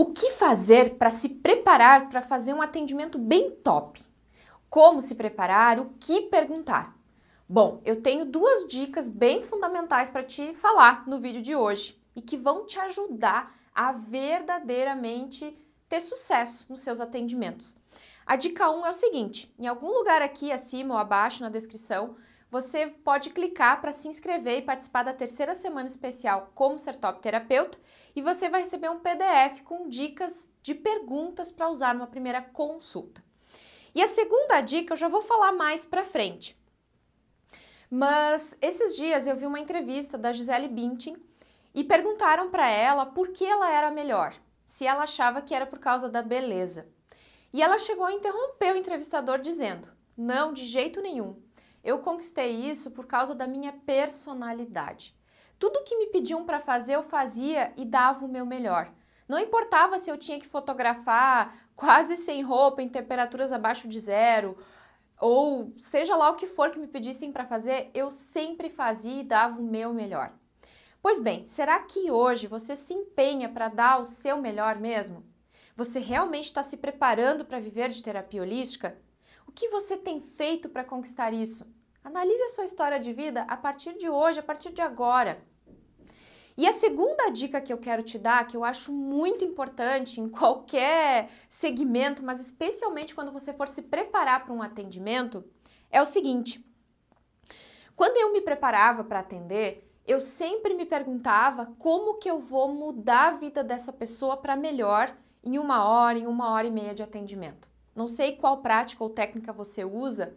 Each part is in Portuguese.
O que fazer para se preparar para fazer um atendimento bem top? Como se preparar? O que perguntar? Bom, eu tenho duas dicas bem fundamentais para te falar no vídeo de hoje e que vão te ajudar a verdadeiramente ter sucesso nos seus atendimentos. A dica 1 um é o seguinte: em algum lugar aqui acima ou abaixo na descrição, você pode clicar para se inscrever e participar da terceira semana especial como ser top terapeuta e você vai receber um PDF com dicas de perguntas para usar numa primeira consulta. E a segunda dica eu já vou falar mais para frente. Mas esses dias eu vi uma entrevista da Gisele Bündchen e perguntaram para ela por que ela era melhor, se ela achava que era por causa da beleza. E ela chegou a interromper o entrevistador dizendo: "Não, de jeito nenhum. Eu conquistei isso por causa da minha personalidade. Tudo que me pediam para fazer, eu fazia e dava o meu melhor. Não importava se eu tinha que fotografar quase sem roupa, em temperaturas abaixo de zero, ou seja lá o que for que me pedissem para fazer, eu sempre fazia e dava o meu melhor. Pois bem, será que hoje você se empenha para dar o seu melhor mesmo? Você realmente está se preparando para viver de terapia holística? O que você tem feito para conquistar isso? Analise a sua história de vida a partir de hoje, a partir de agora. E a segunda dica que eu quero te dar, que eu acho muito importante em qualquer segmento, mas especialmente quando você for se preparar para um atendimento, é o seguinte: quando eu me preparava para atender, eu sempre me perguntava como que eu vou mudar a vida dessa pessoa para melhor em uma hora, em uma hora e meia de atendimento. Não sei qual prática ou técnica você usa,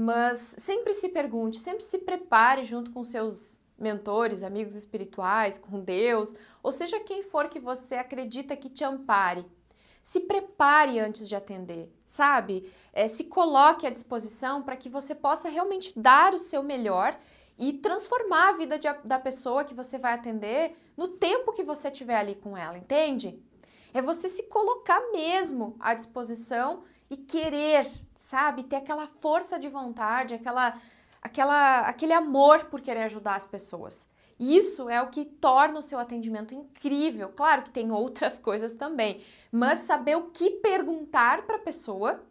mas sempre se pergunte, sempre se prepare junto com seus mentores, amigos espirituais, com Deus, ou seja, quem for que você acredita que te ampare. Se prepare antes de atender, sabe? É, se coloque à disposição para que você possa realmente dar o seu melhor e transformar a vida de, da pessoa que você vai atender no tempo que você tiver ali com ela, entende? É você se colocar mesmo à disposição e querer, sabe? Ter aquela força de vontade, aquela, aquela, aquele amor por querer ajudar as pessoas. Isso é o que torna o seu atendimento incrível. Claro que tem outras coisas também, mas saber o que perguntar para a pessoa,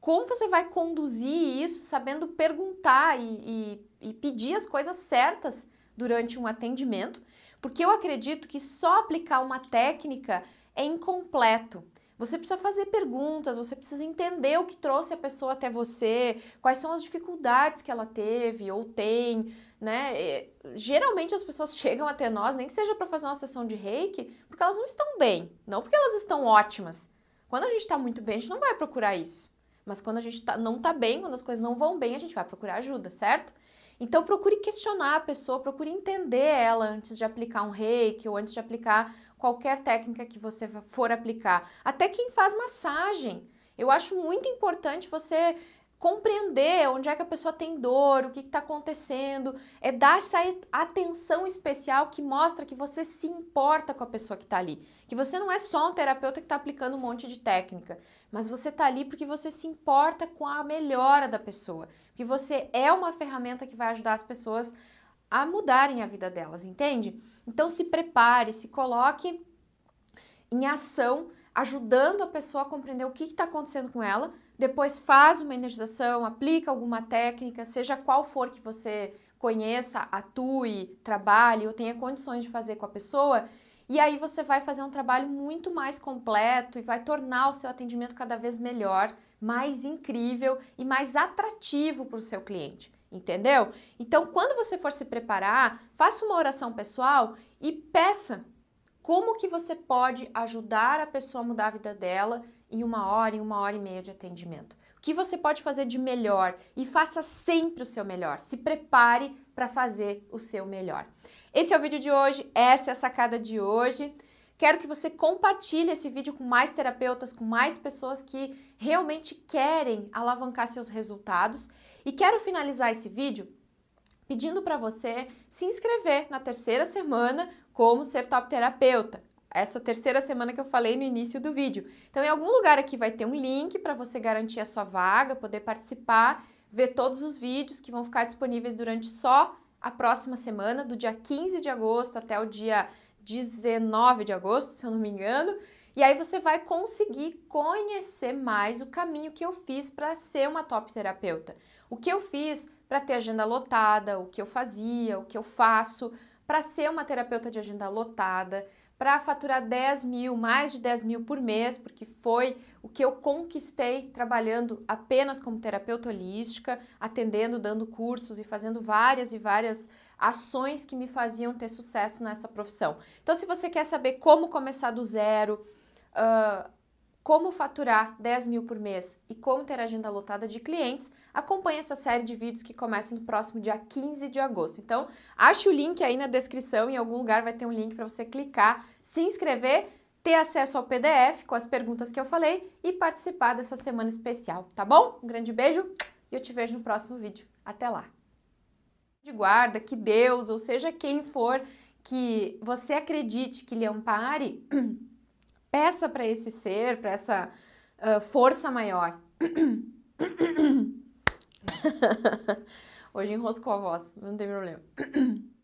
como você vai conduzir isso, sabendo perguntar e, e, e pedir as coisas certas durante um atendimento, porque eu acredito que só aplicar uma técnica é incompleto. Você precisa fazer perguntas, você precisa entender o que trouxe a pessoa até você, quais são as dificuldades que ela teve ou tem, né? E, geralmente as pessoas chegam até nós, nem que seja para fazer uma sessão de reiki, porque elas não estão bem, não porque elas estão ótimas. Quando a gente está muito bem, a gente não vai procurar isso. Mas quando a gente tá, não está bem, quando as coisas não vão bem, a gente vai procurar ajuda, certo? Então procure questionar a pessoa, procure entender ela antes de aplicar um reiki ou antes de aplicar qualquer técnica que você for aplicar. Até quem faz massagem. Eu acho muito importante você compreender onde é que a pessoa tem dor, o que está acontecendo, é dar essa atenção especial que mostra que você se importa com a pessoa que está ali, que você não é só um terapeuta que está aplicando um monte de técnica, mas você está ali porque você se importa com a melhora da pessoa, que você é uma ferramenta que vai ajudar as pessoas a mudarem a vida delas, entende? Então se prepare, se coloque em ação, ajudando a pessoa a compreender o que está acontecendo com ela. Depois faz uma energização, aplica alguma técnica, seja qual for que você conheça, atue, trabalhe ou tenha condições de fazer com a pessoa. E aí você vai fazer um trabalho muito mais completo e vai tornar o seu atendimento cada vez melhor, mais incrível e mais atrativo para o seu cliente entendeu? Então, quando você for se preparar, faça uma oração pessoal e peça como que você pode ajudar a pessoa a mudar a vida dela em uma hora, em uma hora e meia de atendimento. O que você pode fazer de melhor e faça sempre o seu melhor. Se prepare para fazer o seu melhor. Esse é o vídeo de hoje, essa é a sacada de hoje. Quero que você compartilhe esse vídeo com mais terapeutas, com mais pessoas que realmente querem alavancar seus resultados e quero finalizar esse vídeo pedindo para você se inscrever na terceira semana como ser top terapeuta. Essa terceira semana que eu falei no início do vídeo. Então, em algum lugar aqui vai ter um link para você garantir a sua vaga, poder participar, ver todos os vídeos que vão ficar disponíveis durante só a próxima semana, do dia 15 de agosto até o dia 19 de agosto, se eu não me engano. E aí você vai conseguir conhecer mais o caminho que eu fiz para ser uma top terapeuta. O que eu fiz para ter agenda lotada, o que eu fazia, o que eu faço para ser uma terapeuta de agenda lotada, para faturar 10 mil, mais de 10 mil por mês, porque foi o que eu conquistei trabalhando apenas como terapeuta holística, atendendo, dando cursos e fazendo várias e várias ações que me faziam ter sucesso nessa profissão. Então, se você quer saber como começar do zero, uh, como faturar 10 mil por mês e como ter agenda lotada de clientes, acompanhe essa série de vídeos que começa no próximo dia 15 de agosto. Então, ache o link aí na descrição, em algum lugar vai ter um link para você clicar, se inscrever, ter acesso ao PDF com as perguntas que eu falei e participar dessa semana especial, tá bom? Um grande beijo e eu te vejo no próximo vídeo. Até lá! De guarda, que Deus, ou seja quem for, que você acredite que lhe ampare. É Peça para esse ser, para essa uh, força maior. Hoje enroscou a voz, não tem problema.